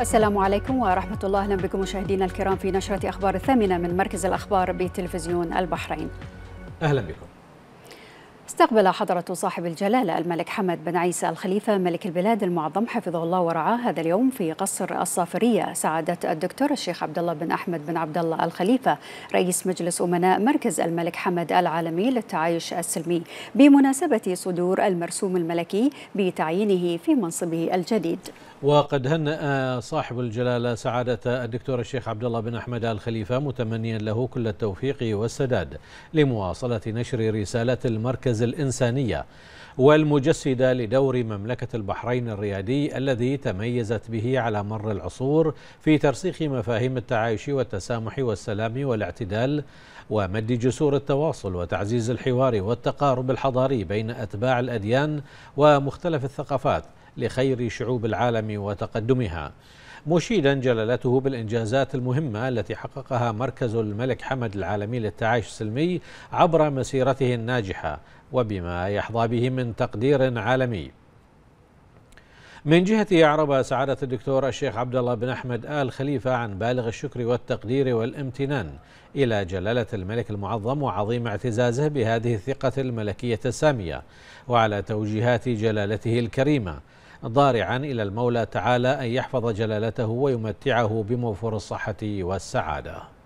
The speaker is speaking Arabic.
السلام عليكم ورحمة الله أهلا بكم مشاهدينا الكرام في نشرة أخبار الثامنة من مركز الأخبار بتلفزيون البحرين أهلا بكم استقبل حضرة صاحب الجلالة الملك حمد بن عيسى الخليفة ملك البلاد المعظم حفظه الله ورعاه هذا اليوم في قصر الصافرية سعادة الدكتور الشيخ عبد الله بن أحمد بن عبد الله الخليفة رئيس مجلس أمناء مركز الملك حمد العالمي للتعايش السلمي بمناسبة صدور المرسوم الملكي بتعيينه في منصبه الجديد. وقد هنأ صاحب الجلالة سعادة الدكتور الشيخ عبد الله بن أحمد آل خليفة متمنيا له كل التوفيق والسداد لمواصلة نشر رسالة المركز الإنسانية والمجسدة لدور مملكة البحرين الريادي الذي تميزت به على مر العصور في ترسيخ مفاهيم التعايش والتسامح والسلام والاعتدال ومد جسور التواصل وتعزيز الحوار والتقارب الحضاري بين أتباع الأديان ومختلف الثقافات لخير شعوب العالم وتقدمها مشيدا جلالته بالإنجازات المهمة التي حققها مركز الملك حمد العالمي للتعايش السلمي عبر مسيرته الناجحة وبما يحظى به من تقدير عالمي من جهته أعرب سعادة الدكتور الشيخ عبد الله بن أحمد آل خليفة عن بالغ الشكر والتقدير والامتنان إلى جلالة الملك المعظم وعظيم اعتزازه بهذه الثقة الملكية السامية وعلى توجيهات جلالته الكريمة ضارعا إلى المولى تعالى أن يحفظ جلالته ويمتعه بموفر الصحة والسعادة